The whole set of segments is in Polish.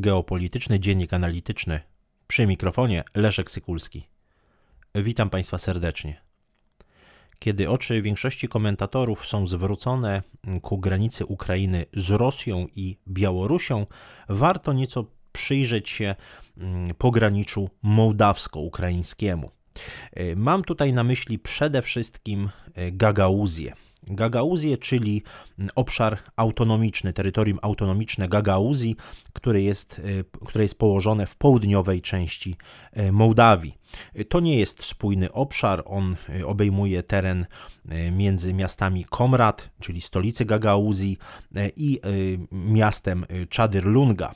Geopolityczny Dziennik Analityczny. Przy mikrofonie Leszek Sykulski. Witam Państwa serdecznie. Kiedy oczy większości komentatorów są zwrócone ku granicy Ukrainy z Rosją i Białorusią, warto nieco przyjrzeć się mm, pograniczu mołdawsko-ukraińskiemu. Mam tutaj na myśli przede wszystkim e, Gagauzję. Gagauzję, czyli obszar autonomiczny, terytorium autonomiczne Gagauzji, które jest, e, które jest położone w południowej części e, Mołdawii. To nie jest spójny obszar, on y, obejmuje teren y, między miastami Komrat, czyli stolicy Gagauzji, y, i miastem Czadyrlunga.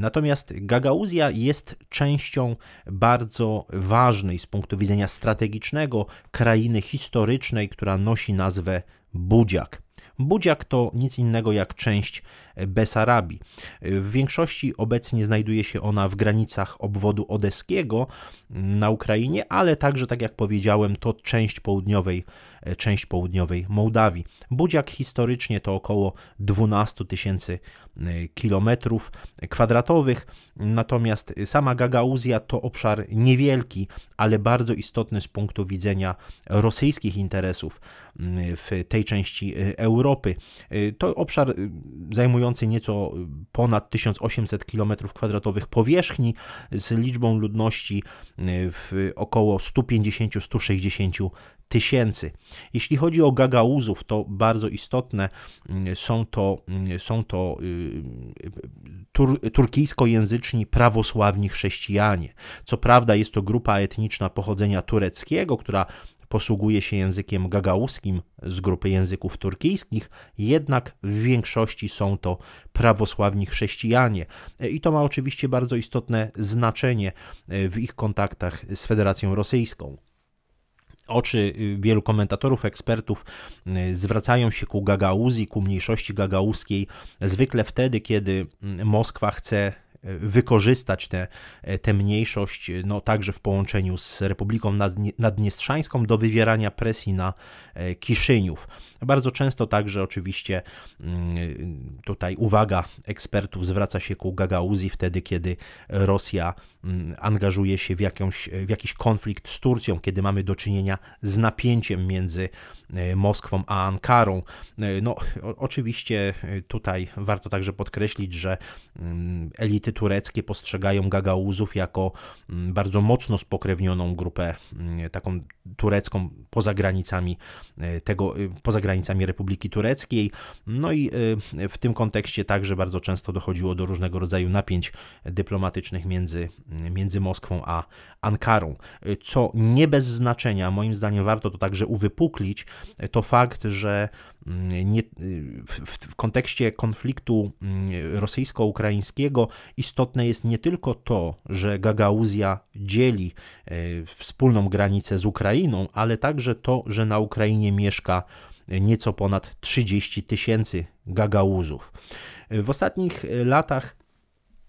Natomiast Gagauzja jest częścią bardzo ważnej z punktu widzenia strategicznego krainy historycznej, która nosi nazwę Budziak. Budziak to nic innego jak część Besarabii. W większości obecnie znajduje się ona w granicach obwodu odeskiego na Ukrainie, ale także, tak jak powiedziałem, to część południowej, e, część południowej Mołdawii. Budziak historycznie to około 12 tysięcy e, kilometrów e, kwadratowych, natomiast sama Gagauzja to obszar niewielki, ale bardzo istotny z punktu widzenia rosyjskich interesów w tej części Europy. To obszar zajmujący zajmującej nieco y, ponad 1800 km2 powierzchni z liczbą ludności y, w około 150-160 tysięcy. Jeśli chodzi o gagauzów, to bardzo istotne y, są to, są to tur, turkijskojęzyczni prawosławni chrześcijanie. Co prawda jest to grupa etniczna pochodzenia tureckiego, która posługuje się językiem gagałskim z grupy języków turkijskich, jednak w większości są to prawosławni chrześcijanie. E, I to ma oczywiście bardzo istotne znaczenie e, w ich kontaktach z Federacją Rosyjską. Oczy y, wielu komentatorów, ekspertów y, zwracają się ku Gagauzji, ku mniejszości gagauskiej, zwykle wtedy, kiedy mm, Moskwa chce wykorzystać tę, tę mniejszość, no także w połączeniu z Republiką Naddniestrzańską, do wywierania presji na e, Kiszyniów. Bardzo często także oczywiście mm, tutaj uwaga ekspertów zwraca się ku Gagauzji wtedy, kiedy Rosja Mm, angażuje się w, jakąś, w jakiś konflikt z Turcją, kiedy mamy do czynienia z napięciem między e, Moskwą a Ankarą. E, no, oczywiście e, tutaj warto także podkreślić, że mm, elity tureckie postrzegają Gagauzów jako mm, bardzo mocno spokrewnioną grupę, taką turecką poza granicami tego, poza granicami Republiki Tureckiej. No i w tym kontekście także bardzo często dochodziło do różnego rodzaju napięć dyplomatycznych między między Moskwą a Ankarą. Co nie bez znaczenia, moim zdaniem warto to także uwypuklić, to fakt, że mm, nie, w, w kontekście konfliktu mm, rosyjsko-ukraińskiego istotne jest nie tylko to, że Gagauzja dzieli e, wspólną granicę z Ukrainą, ale także to, że na Ukrainie mieszka nieco ponad 30 tysięcy Gagauzów. W ostatnich latach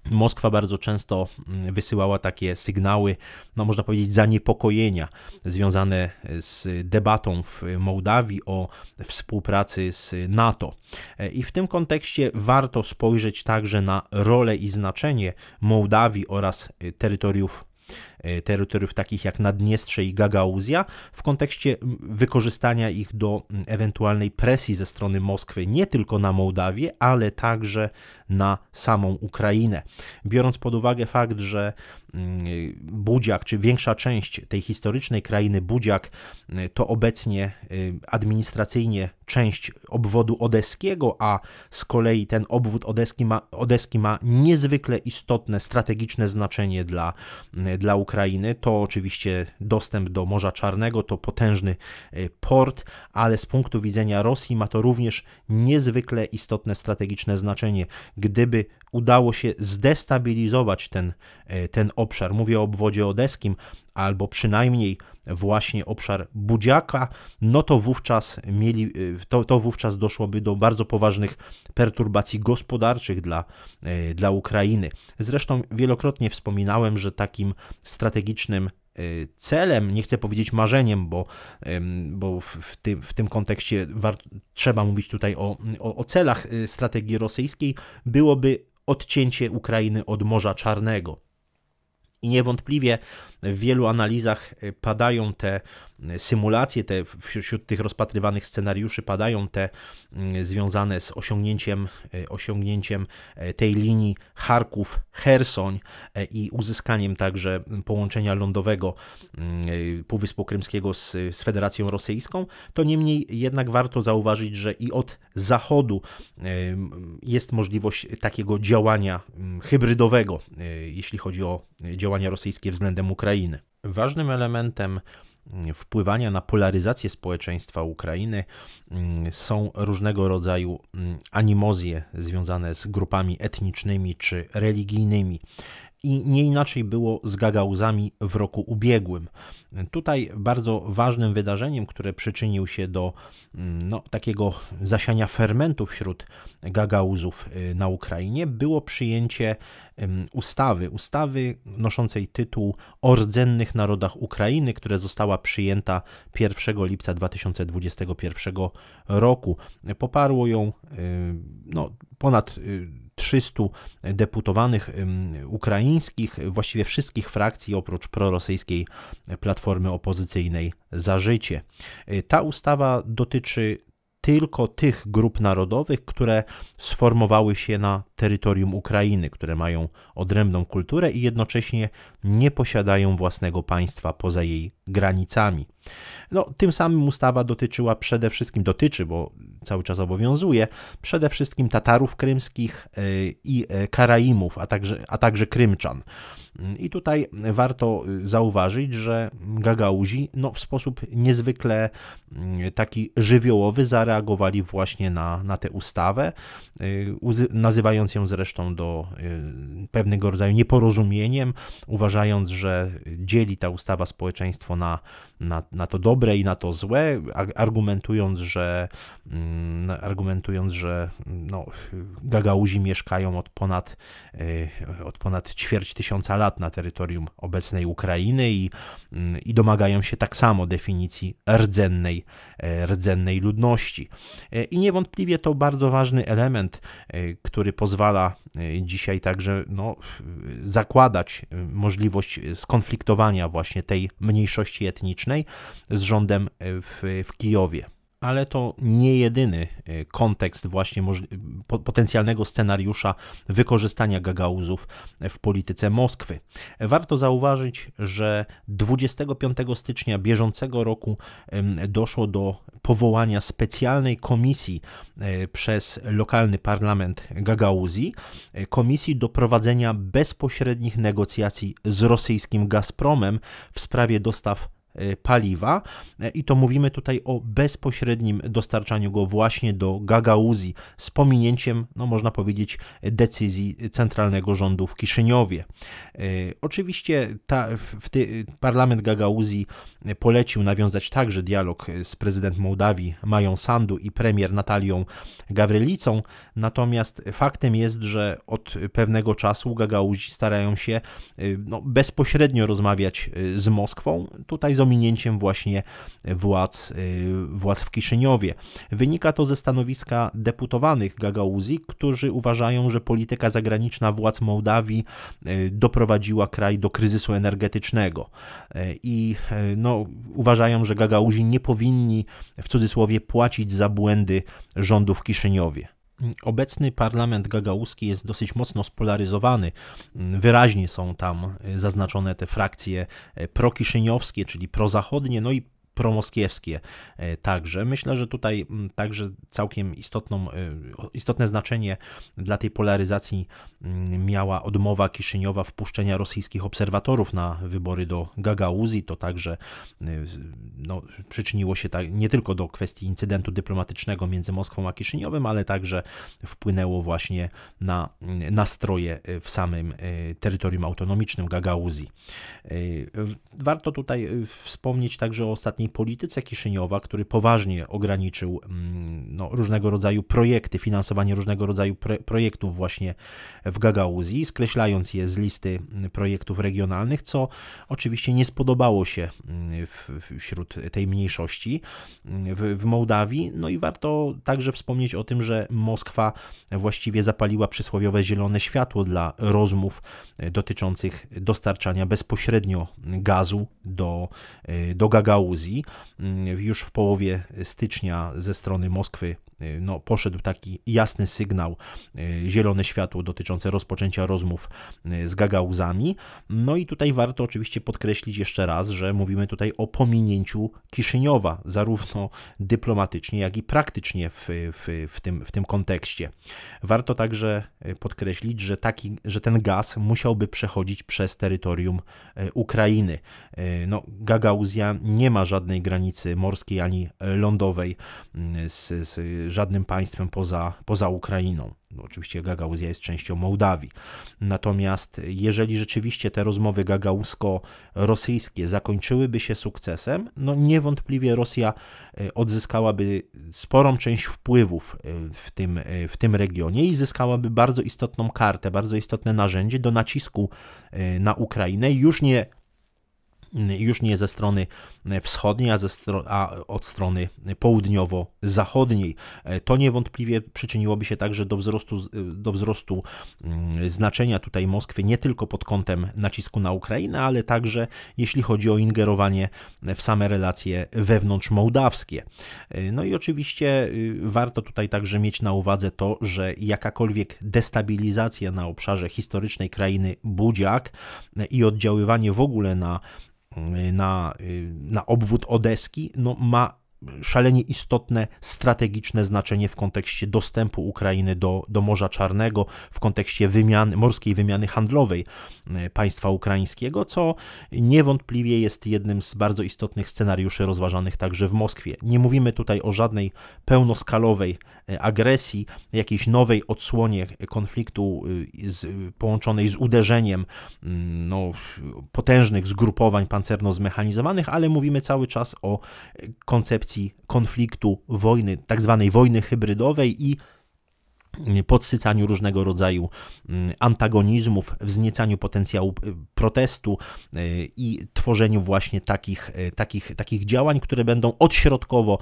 Moskwa bardzo często mm, wysyłała takie sygnały, no można powiedzieć, zaniepokojenia związane z debatą w Mołdawii o współpracy z NATO. E, I w tym kontekście warto spojrzeć także na rolę i znaczenie Mołdawii oraz terytoriów E, terytoriów takich jak Naddniestrze i Gagauzja w kontekście wykorzystania ich do ewentualnej presji ze strony Moskwy nie tylko na Mołdawię, ale także na samą Ukrainę. Biorąc pod uwagę fakt, że Mm, Budziak, czy większa część tej historycznej krainy Budziak, y, to obecnie y, administracyjnie część obwodu odeskiego, a z kolei ten obwód odeski ma, odeski ma niezwykle istotne, strategiczne znaczenie dla, y, dla Ukrainy. To oczywiście dostęp do Morza Czarnego, to potężny port, ale z punktu widzenia Rosji ma to również niezwykle istotne, strategiczne znaczenie. Gdyby udało się zdestabilizować ten, e, ten obszar. Mówię o obwodzie odeskim, albo przynajmniej właśnie obszar Budziaka, no to wówczas, mieli, e, to, to wówczas doszłoby do bardzo poważnych perturbacji gospodarczych dla, e, dla Ukrainy. Zresztą wielokrotnie wspominałem, że takim strategicznym celem, nie chcę powiedzieć marzeniem, bo, bo w, tym, w tym kontekście trzeba mówić tutaj o, o, o celach strategii rosyjskiej, byłoby odcięcie Ukrainy od Morza Czarnego. I niewątpliwie w wielu analizach y, padają te y, symulacje, te wśród tych rozpatrywanych scenariuszy padają te mm, związane z osiągnięciem, y, osiągnięciem tej linii Charków-Hersoń i uzyskaniem także mm, połączenia lądowego mm, Półwyspu Krymskiego z, z Federacją Rosyjską. To niemniej jednak warto zauważyć, że i od zachodu jest możliwość takiego działania hybrydowego, e, jeśli chodzi o działania rosyjskie względem Ukrainy. Ważnym elementem mm, wpływania na polaryzację społeczeństwa Ukrainy mm, są różnego rodzaju mm, animozje związane z grupami etnicznymi czy religijnymi i nie inaczej było z gagauzami w roku ubiegłym. Tutaj bardzo ważnym wydarzeniem, które przyczynił się do mm, no, takiego zasiania fermentu wśród gagauzów y, na Ukrainie, było przyjęcie ustawy, ustawy noszącej tytuł O rdzennych narodach Ukrainy, która została przyjęta 1 lipca 2021 roku. Poparło ją y, no, ponad 300 y, deputowanych ukraińskich, właściwie wszystkich frakcji oprócz prorosyjskiej platformy opozycyjnej za życie. Y, ta ustawa dotyczy tylko tych grup narodowych, które sformowały się na terytorium Ukrainy, które mają odrębną kulturę i jednocześnie nie posiadają własnego państwa poza jej granicami. No, tym samym ustawa dotyczyła przede wszystkim, dotyczy, bo cały czas obowiązuje, przede wszystkim Tatarów krymskich e, i e, Karaimów, a także, a także Krymczan. Mm, I tutaj warto y, zauważyć, że Gagauzi no, w sposób niezwykle mm, taki żywiołowy zareagowali właśnie na, na tę ustawę, y, nazywając ją zresztą do y, pewnego rodzaju nieporozumieniem, uważając, że dzieli ta ustawa społeczeństwo na, na na to dobre i na to złe, argumentując, że, mm, argumentując, że no, Gagauzi mieszkają od ponad, y, od ponad ćwierć tysiąca lat na terytorium obecnej Ukrainy i, mm, i domagają się tak samo definicji rdzennej, y, rdzennej ludności. Y, I niewątpliwie to bardzo ważny element, który pozwala dzisiaj także no, zakładać możliwość skonfliktowania właśnie tej mniejszości etnicznej, z rządem e, w, w Kijowie ale to nie jedyny e, kontekst właśnie e, potencjalnego scenariusza wykorzystania gagauzów w polityce Moskwy. Warto zauważyć, że 25 stycznia bieżącego roku doszło do powołania specjalnej komisji przez lokalny parlament Gagauzji, komisji do prowadzenia bezpośrednich negocjacji z rosyjskim Gazpromem w sprawie dostaw Y, paliwa e, i to mówimy tutaj o bezpośrednim dostarczaniu go właśnie do Gagauzji z pominięciem, no można powiedzieć, decyzji centralnego rządu w Kiszyniowie. E, oczywiście ta, ty, parlament Gagauzji e, polecił nawiązać także dialog z prezydent Mołdawii Mają Sandu i premier Natalią Gawrylicą, natomiast faktem jest, że od pewnego czasu Gagauzi starają się no, bezpośrednio rozmawiać z Moskwą. Tutaj z dominięciem właśnie władz, y, władz w Kiszyniowie. Wynika to ze stanowiska deputowanych Gagauzji, którzy uważają, że polityka zagraniczna władz Mołdawii y, doprowadziła kraj do kryzysu energetycznego y, i no, uważają, że Gagauzi nie powinni w cudzysłowie płacić za błędy rządu w Kiszyniowie. Obecny parlament gagałski jest dosyć mocno spolaryzowany. Wyraźnie są tam e, zaznaczone te frakcje e, prokiszyniowskie, czyli prozachodnie, no i promoskiewskie e, także. Myślę, że tutaj także całkiem istotną, e, istotne znaczenie dla tej polaryzacji miała odmowa Kiszyniowa wpuszczenia rosyjskich obserwatorów na wybory do Gagauzji. To także e, no, przyczyniło się tak, nie tylko do kwestii incydentu dyplomatycznego między Moskwą a Kiszyniowym, ale także wpłynęło właśnie na nastroje w samym terytorium autonomicznym Gagauzji. Warto tutaj wspomnieć także o ostatniej takiej polityce Kiszyniowa, który poważnie ograniczył mm, no, różnego rodzaju projekty, finansowanie różnego rodzaju projektów właśnie w Gagauzji, skreślając je z listy mm, projektów regionalnych, co oczywiście nie spodobało się mm, w, wśród tej mniejszości w, w Mołdawii. No i warto także wspomnieć o tym, że Moskwa właściwie zapaliła przysłowiowe zielone światło dla rozmów e, dotyczących dostarczania bezpośrednio gazu do, e, do Gagauzji. Mm, już w połowie stycznia ze strony Moskwy Y, no, poszedł taki jasny sygnał, y, zielone światło dotyczące rozpoczęcia rozmów y, z gagauzami. No i tutaj warto oczywiście podkreślić jeszcze raz, że mówimy tutaj o pominięciu Kiszyniowa, zarówno dyplomatycznie, jak i praktycznie w, w, w, tym, w tym kontekście. Warto także podkreślić, że, taki, że ten gaz musiałby przechodzić przez terytorium Ukrainy. No, Gagauzja nie ma żadnej granicy morskiej ani lądowej z, z żadnym państwem poza, poza Ukrainą. No, oczywiście Gagauzja jest częścią Mołdawii. Natomiast jeżeli rzeczywiście te rozmowy gagausko-rosyjskie zakończyłyby się sukcesem, no niewątpliwie Rosja e, odzyskałaby sporą część wpływów e, w tym, e, w tym regionie i zyskałaby bardzo istotną kartę, bardzo istotne narzędzie do nacisku na Ukrainę, już nie już nie ze strony wschodniej, a, ze stro a od strony południowo-zachodniej. To niewątpliwie przyczyniłoby się także do wzrostu, do wzrostu mm, znaczenia tutaj Moskwy nie tylko pod kątem nacisku na Ukrainę, ale także jeśli chodzi o ingerowanie w same relacje wewnątrz mołdawskie. No i oczywiście y, warto tutaj także mieć na uwadze to, że jakakolwiek destabilizacja na obszarze historycznej krainy Budziak y, i oddziaływanie w ogóle na Y, na, y, na obwód Odeski, no ma szalenie istotne strategiczne znaczenie w kontekście dostępu Ukrainy do, do Morza Czarnego, w kontekście wymiany, morskiej wymiany handlowej e, państwa ukraińskiego, co niewątpliwie jest jednym z bardzo istotnych scenariuszy rozważanych także w Moskwie. Nie mówimy tutaj o żadnej pełnoskalowej e, agresji, jakiejś nowej odsłonie konfliktu e, z, połączonej z uderzeniem mm, no, potężnych zgrupowań pancerno-zmechanizowanych, ale mówimy cały czas o koncepcji eskalacji konfliktu, wojny, tak zwanej wojny hybrydowej i podsycaniu różnego rodzaju mm, antagonizmów, wzniecaniu potencjału y, protestu y, i tworzeniu właśnie takich, y, takich, takich działań, które będą odśrodkowo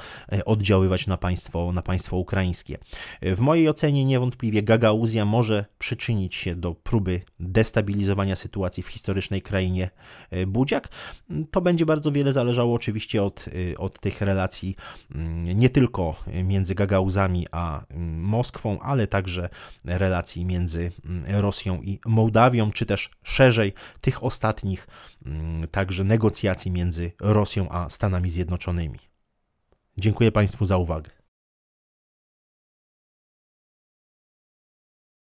oddziaływać na państwo, na państwo ukraińskie. W mojej ocenie niewątpliwie Gagauzja może przyczynić się do próby destabilizowania sytuacji w historycznej krainie Budziak. To będzie bardzo wiele zależało oczywiście od, od tych relacji mm, nie tylko między Gagauzami a mm, Moskwą, ale zmiany także relacji między mm, Rosją i Mołdawią, czy też szerzej tych ostatnich mm, także negocjacji między Rosją a Stanami Zjednoczonymi. Dziękuję Państwu za uwagę.